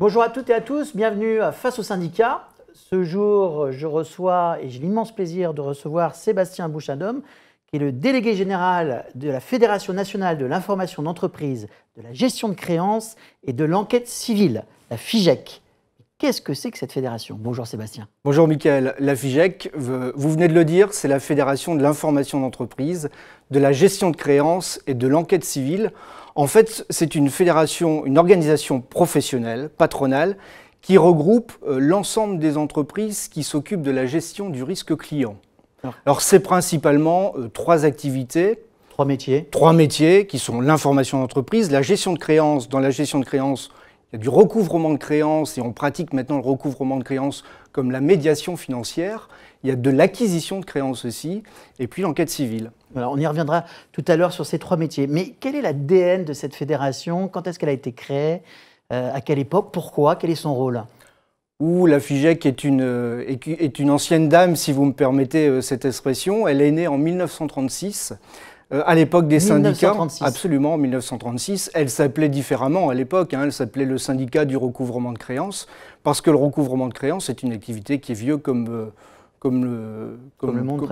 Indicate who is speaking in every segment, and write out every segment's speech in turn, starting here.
Speaker 1: Bonjour à toutes et à tous, bienvenue à Face au syndicat. Ce jour, je reçois et j'ai l'immense plaisir de recevoir Sébastien Bouchadom, qui est le délégué général de la Fédération nationale de l'information d'entreprise, de la gestion de créances et de l'enquête civile, la FIGEC. Qu'est-ce que c'est que cette fédération Bonjour Sébastien.
Speaker 2: Bonjour Mickaël. La FIGEC, vous venez de le dire, c'est la fédération de l'information d'entreprise, de la gestion de créances et de l'enquête civile. En fait, c'est une fédération, une organisation professionnelle, patronale, qui regroupe euh, l'ensemble des entreprises qui s'occupent de la gestion du risque client. Alors, c'est principalement euh, trois activités. Trois métiers. Trois métiers qui sont l'information d'entreprise, la gestion de créances. Dans la gestion de créances, il y a du recouvrement de créances et on pratique maintenant le recouvrement de créances comme la médiation financière. Il y a de l'acquisition de créances aussi,
Speaker 1: et puis l'enquête civile. on y reviendra tout à l'heure sur ces trois métiers. Mais quelle est l'ADN de cette fédération Quand est-ce qu'elle a été créée euh, À quelle époque Pourquoi Quel est son rôle
Speaker 2: Ouh, la FIGEC euh, est une ancienne dame, si vous me permettez euh, cette expression. Elle est née en 1936. Euh, à l'époque des syndicats. Absolument, en 1936. Elle s'appelait différemment à l'époque. Hein. elle s'appelait le syndicat du recouvrement de créances, parce que le recouvrement de créances est une activité qui est vieux euh, comme. comme le, comme, le monde,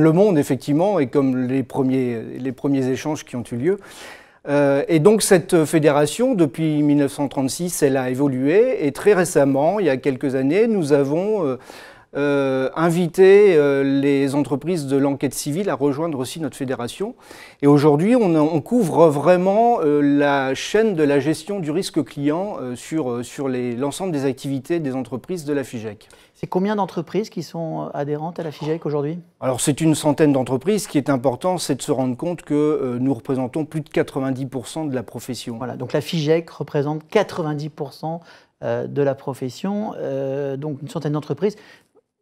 Speaker 2: le monde, effectivement, et comme les premiers, les premiers échanges qui ont eu lieu. Euh, et donc cette fédération, depuis 1936, elle a évolué, et très récemment, il y a quelques années, nous avons euh, inviter euh, les entreprises de l'enquête civile à rejoindre aussi notre fédération. Et aujourd'hui, on, couvre vraiment euh, la chaîne de la gestion du risque client sur, sur l'ensemble des activités des
Speaker 1: entreprises de la FIGEC. C'est combien d'entreprises qui sont adhérentes à la FIGEC aujourd'hui
Speaker 2: Alors c'est une centaine d'entreprises. Ce qui est important, c'est de se rendre compte que nous représentons plus de 90% de la
Speaker 1: profession. Voilà, donc la FIGEC représente 90% de la profession, donc une centaine d'entreprises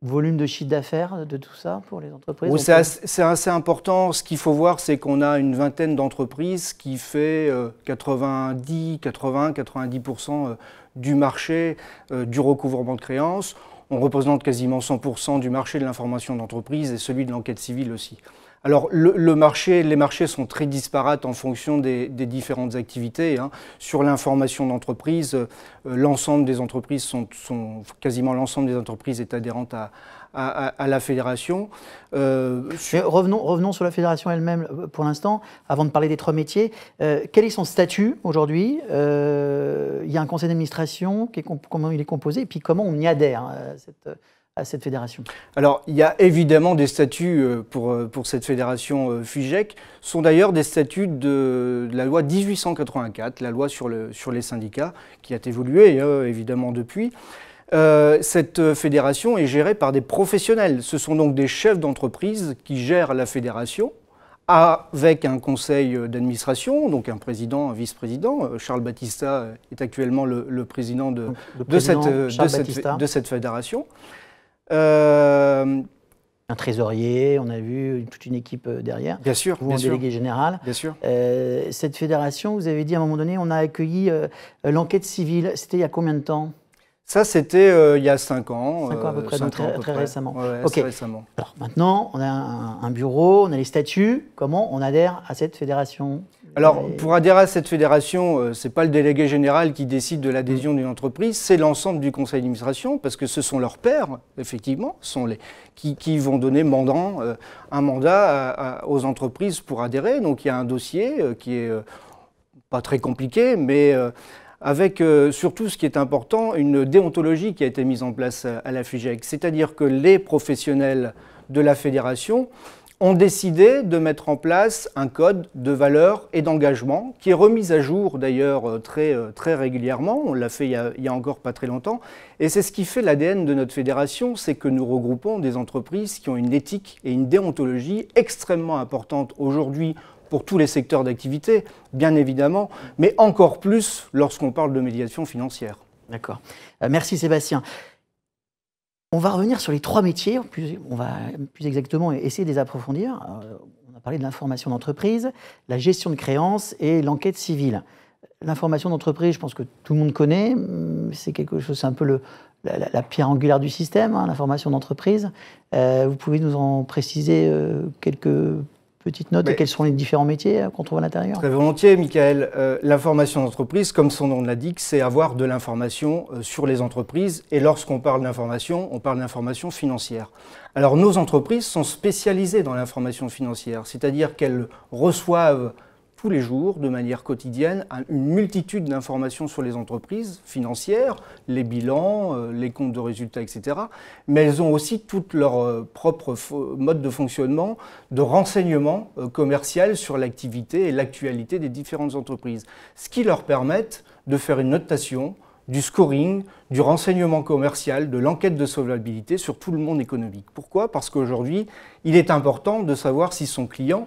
Speaker 1: volume de chiffre d'affaires de tout ça pour les entreprises C'est
Speaker 2: assez, assez, important. Ce qu'il faut voir, c'est qu'on a une vingtaine d'entreprises qui fait 90, 80, 90% du marché euh, du recouvrement de créances on représente quasiment 100% du marché de l'information d'entreprise et celui de l'enquête civile aussi. Alors le, marché, les marchés sont très disparates en fonction des, différentes activités. Hein. Sur l'information d'entreprise, euh, l'ensemble des entreprises sont, sont
Speaker 1: quasiment l'ensemble des entreprises est adhérente à, à, la fédération. Euh, euh, revenons, sur la fédération elle-même euh, pour l'instant, avant de parler des trois métiers. quel est son statut aujourd'hui Il y a un conseil d'administration, comment il est composé, et puis comment on y adhère à cette, fédération
Speaker 2: Alors, il y a évidemment des statuts pour, pour cette fédération FIGEC. sont d'ailleurs des statuts de, la loi 1884, la loi sur, le, sur les syndicats, qui a évolué évidemment depuis. Euh, cette euh, fédération est gérée par des professionnels. Ce sont donc des chefs d'entreprise qui gèrent la fédération avec un conseil euh, d'administration, donc un président, un vice-président. Charles Battista est actuellement le, président, de, cette,
Speaker 1: fédération. un trésorier, on a vu toute une équipe derrière. Bien sûr, vous, un délégué général. Bien sûr. cette fédération, vous avez dit à un moment donné, on a accueilli l'enquête civile. C'était il y a combien de temps ça, c'était euh,
Speaker 2: il y a 5 ans. 5 ans à peu euh, près, très, récemment. Alors
Speaker 1: maintenant, on a un, bureau, on a les statuts. Comment on adhère à cette fédération Alors, pour adhérer à cette
Speaker 2: fédération, euh, ce n'est pas le délégué général qui décide de l'adhésion mm. d'une entreprise, c'est l'ensemble du conseil d'administration, parce que ce sont leurs pairs, effectivement, sont les, qui, vont donner mandant, un mandat aux entreprises pour adhérer. Donc, il y a un dossier qui est pas très compliqué, mais avec euh, surtout ce qui est important, une déontologie qui a été mise en place à la FIGEC, C'est-à-dire que les professionnels de la fédération ont décidé de mettre en place un code de valeur et d'engagement qui est remis à jour d'ailleurs euh, très, euh, très régulièrement. On l'a fait il y, a, encore pas très longtemps. Et c'est ce qui fait l'ADN de notre fédération, c'est que nous regroupons des entreprises qui ont une éthique et une déontologie extrêmement importantes aujourd'hui pour tous les secteurs d'activité, bien évidemment, mais encore plus lorsqu'on parle de médiation financière. D'accord. Euh, merci Sébastien.
Speaker 1: On va revenir sur les trois métiers, on va plus exactement essayer de les approfondir. Euh, on a parlé de l'information d'entreprise, la gestion de créances et l'enquête civile. L'information d'entreprise, je pense que tout le monde connaît, c'est quelque chose, c'est un peu la, pierre angulaire du système, hein, l'information d'entreprise. Euh, vous pouvez nous en préciser quelques petite note quels sont les différents métiers euh, qu'on trouve à l'intérieur Très
Speaker 2: volontiers, Michael. Euh, l'information d'entreprise, comme son nom l'indique, c'est avoir de l'information euh, sur les entreprises. Et lorsqu'on parle d'information, on parle d'information financière. Alors nos entreprises sont spécialisées dans l'information financière, c'est-à-dire qu'elles reçoivent tous les jours, de manière quotidienne, une multitude d'informations sur les entreprises financières, les bilans, euh, les comptes de résultats, etc. Mais elles ont aussi tout leur euh, propre mode de fonctionnement, de renseignement euh, commercial sur l'activité et l'actualité des différentes entreprises. Ce qui leur permet de faire une notation, du scoring, du renseignement commercial, de l'enquête de solvabilité sur tout le monde économique. Pourquoi Parce qu'aujourd'hui, il est important de savoir si son client,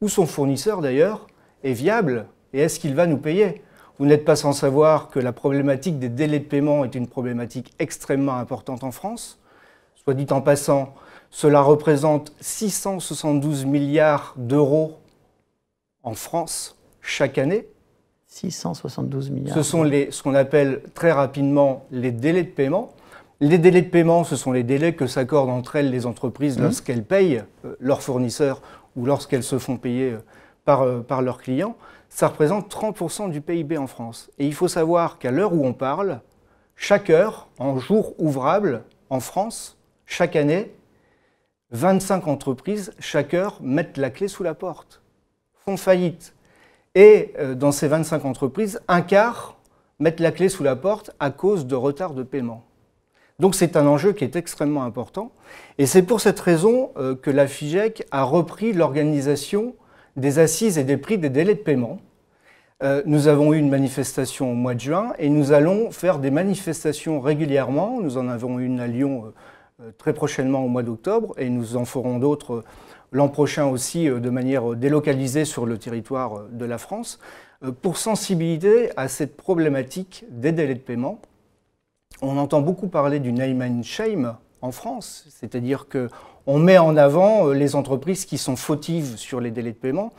Speaker 2: ou son fournisseur d'ailleurs, est viable et est-ce qu'il va nous payer Vous n'êtes pas sans savoir que la problématique des délais de paiement est une problématique extrêmement importante en France. Soit dit en passant, cela représente 672 milliards d'euros en France chaque année.
Speaker 1: 672 milliards. Ce
Speaker 2: sont ce qu'on appelle très rapidement les délais de paiement. Les délais de paiement, ce sont les délais que s'accordent entre elles les entreprises mmh. lorsqu'elles payent euh, leurs fournisseurs ou lorsqu'elles se font payer euh, euh, par, leurs clients, ça représente 30% du PIB en France. Et il faut savoir qu'à l'heure où on parle, chaque heure, en jour ouvrable, en France, chaque année, 25 entreprises, chaque heure, mettent la clé sous la porte, font faillite. Et euh, dans ces 25 entreprises, un quart mettent la clé sous la porte à cause de retard de paiement. Donc c'est un enjeu qui est extrêmement important. Et c'est pour cette raison euh, que la FIGEC a repris l'organisation des assises et des prix des délais de paiement. Euh, nous avons eu une manifestation au mois de juin et nous allons faire des manifestations régulièrement. Nous en avons une à Lyon euh, euh, très prochainement au mois d'octobre et nous en ferons d'autres l'an prochain aussi de manière délocalisée sur le territoire de la France pour sensibiliser à cette problématique des délais de paiement. On entend beaucoup parler du name and shame en France, c'est-à-dire que on met en avant euh, les entreprises qui sont fautives sur les délais de paiement.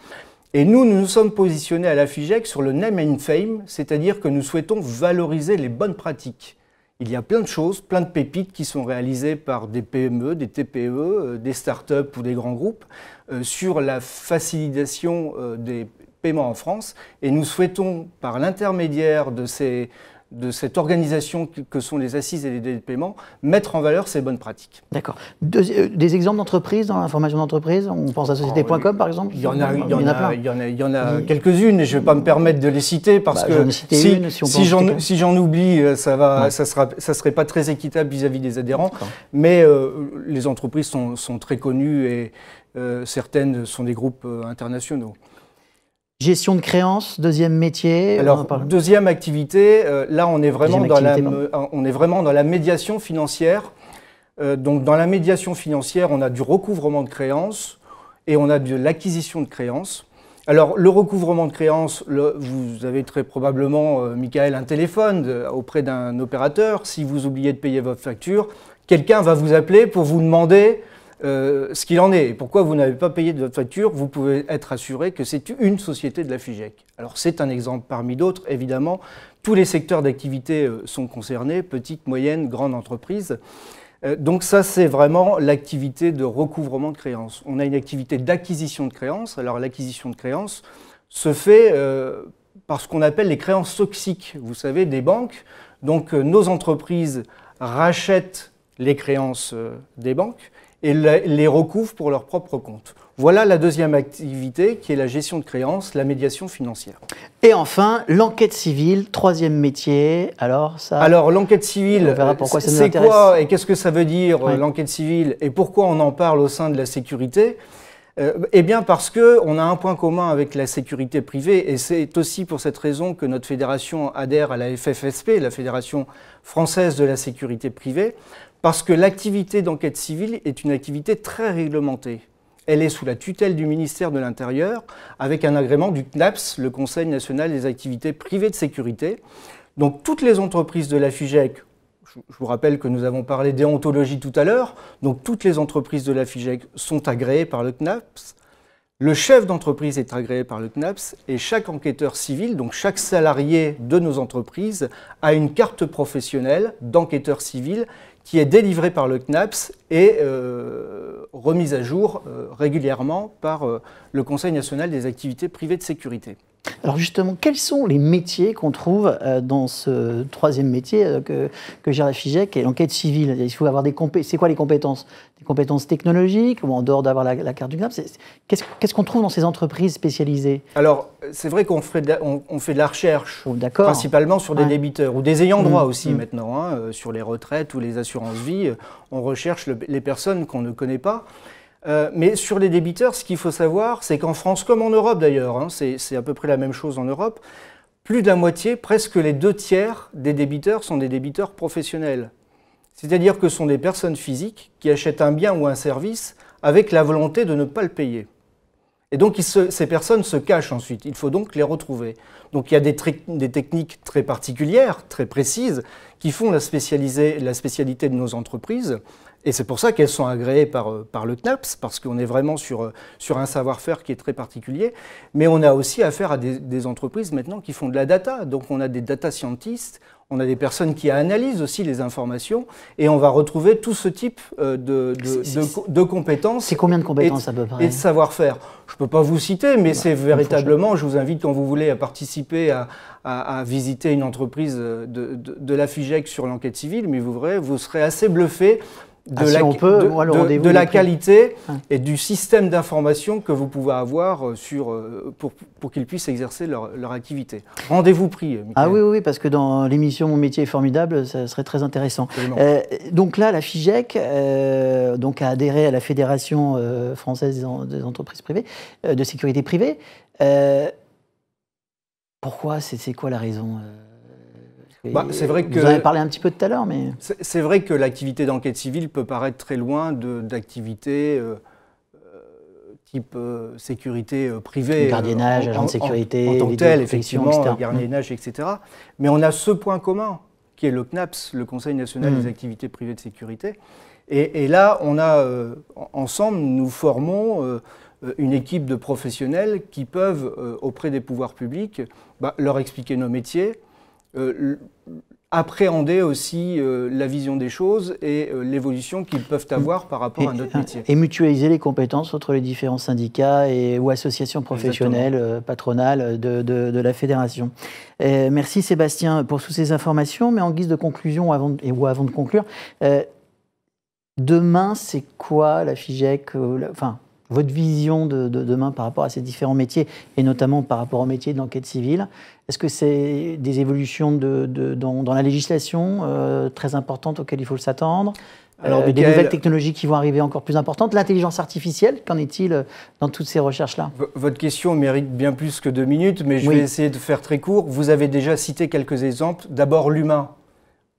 Speaker 2: Et nous, nous nous sommes positionnés à la FIGEC sur le name and fame, c'est-à-dire que nous souhaitons valoriser les bonnes pratiques. Il y a plein de choses, plein de pépites qui sont réalisées par des PME, des TPE, euh, des startups ou des grands groupes euh, sur la facilitation des paiements en France. Et nous souhaitons, par l'intermédiaire de ces, de cette organisation que sont les assises et les délais de paiement, mettre en valeur ces bonnes pratiques.
Speaker 1: D'accord. Euh, des, exemples d'entreprises dans l'information d'entreprise On pense à société.com ah, par exemple Il y en a, il y en
Speaker 2: a, il en a, quelques-unes et je ne vais pas me permettre de les citer parce bah, que si, j'en oublie, euh, ça ne serait pas très équitable vis-à-vis des adhérents. Mais euh, les entreprises sont, très connues et certaines sont des groupes internationaux.
Speaker 1: Gestion de créances, deuxième métier. Alors,
Speaker 2: deuxième activité, euh, là on est, vraiment dans la, médiation financière. Euh, donc dans la médiation financière, on a du recouvrement de créances et on a de l'acquisition de créances. Alors le recouvrement de créances, vous avez très probablement, euh, Michael, un téléphone auprès d'un opérateur. Si vous oubliez de payer votre facture, quelqu'un va vous appeler pour vous demander euh, ce qu'il en est et pourquoi vous n'avez pas payé de votre facture, vous pouvez être assuré que c'est une société de la FIGEC. Alors c'est un exemple parmi d'autres, évidemment. Tous les secteurs d'activité euh, sont concernés, petites, moyennes, grandes entreprises. Euh, donc ça, c'est vraiment l'activité de recouvrement de créances. On a une activité d'acquisition de créances. Alors l'acquisition de créances se fait par ce qu'on appelle les créances toxiques, vous savez, des banques. Donc nos entreprises rachètent les créances des banques et les recouvre pour leur propre compte. Voilà la deuxième activité qui est la gestion de créances, la médiation financière.
Speaker 1: Et enfin, l'enquête civile, troisième métier. Alors ça. Alors l'enquête civile, c'est quoi et
Speaker 2: qu'est-ce que ça veut dire l'enquête civile et pourquoi on en parle au sein de la sécurité. Euh, eh bien parce qu'on a un point commun avec la sécurité privée et c'est aussi pour cette raison que notre fédération adhère à la FFSP, la Fédération française de la sécurité privée, parce que l'activité d'enquête civile est une activité très réglementée. Elle est sous la tutelle du ministère de l'Intérieur avec un agrément du CNAPS, le Conseil national des activités privées de sécurité. Donc toutes les entreprises de la FUGEC je vous rappelle que nous avons parlé déontologie tout à l'heure. Donc toutes les entreprises de la FIGEC sont agréées par le CNAPS. Le chef d'entreprise est agréé par le CNAPS et chaque enquêteur civil, donc chaque salarié de nos entreprises, a une carte professionnelle d'enquêteur civil qui est délivrée par le CNAPS et euh, remise à jour euh, régulièrement par euh, le Conseil national des activités privées de sécurité.
Speaker 1: Alors justement, quels sont les métiers qu'on trouve euh, dans ce troisième métier euh, que, que gère la FIGEC, est l'enquête civile Il faut avoir des compétences. C'est quoi les compétences Des compétences technologiques ou en dehors d'avoir la, carte du graphe Qu'est-ce qu'on trouve dans ces entreprises spécialisées
Speaker 2: Alors, c'est vrai qu'on fait, on, fait de la recherche,
Speaker 1: oh, principalement sur des débiteurs
Speaker 2: ou des ayants droit mmh, aussi mmh. maintenant, hein, euh, sur les retraites ou les assurances-vie. On recherche les personnes qu'on ne connaît pas. Euh, mais sur les débiteurs, ce qu'il faut savoir, c'est qu'en France, comme en Europe d'ailleurs, hein, c'est à peu près la même chose en Europe, plus de la moitié, presque les deux tiers des débiteurs sont des débiteurs professionnels. C'est-à-dire que ce sont des personnes physiques qui achètent un bien ou un service avec la volonté de ne pas le payer. Et donc ces personnes se cachent ensuite, il faut donc les retrouver. Donc il y a des, techniques très particulières, très précises, qui font la, la spécialité de nos entreprises. Et c'est pour ça qu'elles sont agréées par, euh, par le CNAPS, parce qu'on est vraiment sur, euh, sur un savoir-faire qui est très particulier. Mais on a aussi affaire à des, entreprises maintenant qui font de la data. Donc on a des data scientists, on a des personnes qui analysent aussi les informations, et on va retrouver tout ce type euh, de, de, compétences. C'est combien de compétences et, à peu près Et de savoir-faire. Je ne peux pas vous citer, mais bah, c'est véritablement, je vous invite quand vous voulez à participer à, à, visiter une entreprise de, de, la FIGEC sur l'enquête civile, mais vous verrez, vous serez assez bluffé de, la, de, qualité ah. et du système d'information que vous pouvez avoir euh, sur, euh, pour, pour qu'ils puissent exercer leur, activité.
Speaker 1: Rendez-vous pris. Michael. Ah oui, oui, parce que dans l'émission Mon métier est formidable, ça serait très intéressant. Euh, donc là, la FIGEC donc a adhéré à la Fédération française des, des, entreprises privées, de sécurité privée. pourquoi C'est quoi la raison vous bah, c'est vrai que avez parlé un petit peu tout à l'heure, mais
Speaker 2: c'est vrai que l'activité d'enquête civile peut paraître très loin d'activités euh, euh, type euh, sécurité privée, gardiennage, agent de sécurité, en, tant que effectivement, etc. gardiennage, etc. Mais on a ce point commun qui est le CNAPS, le Conseil national des mm. activités privées de sécurité. Et, là, on a ensemble, nous formons une équipe de professionnels qui peuvent, auprès des pouvoirs publics, bah, leur expliquer nos métiers euh, appréhender aussi euh, la vision des choses et euh, l'évolution qu'ils peuvent avoir par rapport à notre hein, métier. Et
Speaker 1: mutualiser les compétences entre les différents syndicats et, ou associations professionnelles, patronales de, de, la fédération. merci Sébastien pour toutes ces informations, mais en guise de conclusion avant, et, ou avant de conclure, demain c'est quoi la FIGEC Enfin, votre vision de, demain par rapport à ces différents métiers, et notamment par rapport au métier de l'enquête civile. Est-ce que c'est des évolutions dans, la législation euh, très importantes auxquelles il faut s'attendre euh, alors, des nouvelles technologies qui vont arriver encore plus importantes. L'intelligence artificielle, qu'en est-il euh, dans toutes ces recherches-là
Speaker 2: Votre question mérite bien plus que deux minutes, mais je vais essayer de faire très court. Vous avez déjà cité quelques exemples. D'abord, l'humain,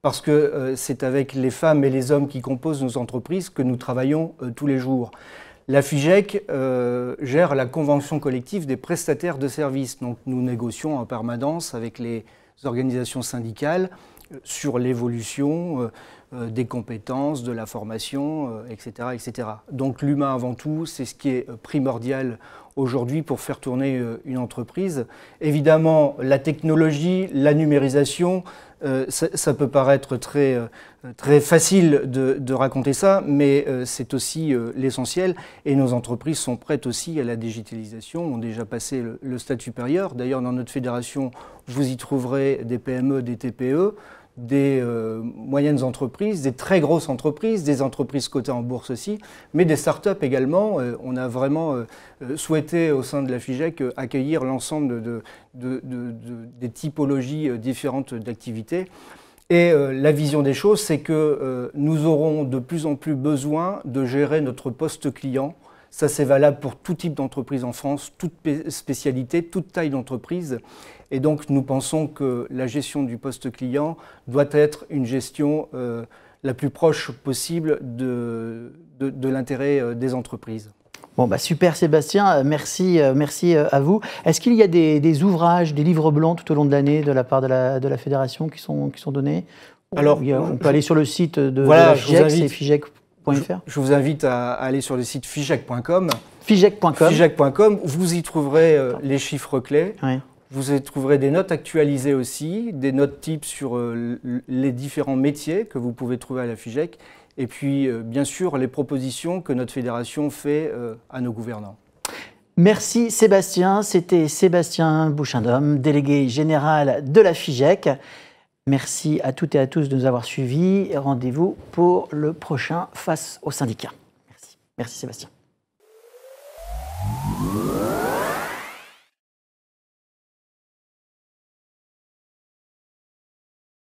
Speaker 2: parce que c'est avec les femmes et les hommes qui composent nos entreprises que nous travaillons tous les jours. La FIGEC euh, gère la convention collective des prestataires de services. Donc nous négocions en permanence avec les organisations syndicales euh, sur l'évolution euh, euh, des compétences, de la formation, euh, etc., Donc l'humain avant tout, c'est ce qui est euh, primordial aujourd'hui pour faire tourner une entreprise. Évidemment, la technologie, la numérisation, ça, peut paraître très, facile de, raconter ça, mais c'est aussi l'essentiel. Et nos entreprises sont prêtes aussi à la digitalisation, ont déjà passé le stade supérieur. D'ailleurs, dans notre fédération, vous y trouverez des PME, des TPE des euh, moyennes entreprises, des très grosses entreprises, des entreprises cotées en bourse aussi, mais des start-up également. Euh, on a vraiment euh, souhaité au sein de la FIGEC accueillir l'ensemble des typologies différentes d'activités. Et la vision des choses, c'est que nous aurons de plus en plus besoin de gérer notre poste client. Ça, c'est valable pour tout type d'entreprise en France, toute spécialité, toute taille d'entreprise. Et donc, nous pensons que la gestion du poste client doit être une gestion euh, la plus proche possible de, de, l'intérêt euh, des entreprises.
Speaker 1: Bon, bah super Sébastien, euh, merci, merci à vous. Est-ce qu'il y a des, ouvrages, des livres blancs tout au long de l'année de la part de la, de la Fédération qui sont, qui sont donnés Alors, on peut aller sur le site de, voilà, c'est
Speaker 2: figec.fr je, vous invite à, aller sur le site figec.com. Figec.com. vous y trouverez les chiffres clés. Oui. Vous y trouverez des notes actualisées aussi, des notes types sur euh, les différents métiers que vous pouvez trouver à la FIGEC, et puis euh, bien sûr les propositions que notre fédération fait euh, à nos gouvernants.
Speaker 1: Merci Sébastien, c'était Sébastien Bouchindom, délégué général de la FIGEC. Merci à toutes et à tous de nous avoir suivis rendez-vous pour le prochain Face au syndicat. Merci. Merci Sébastien.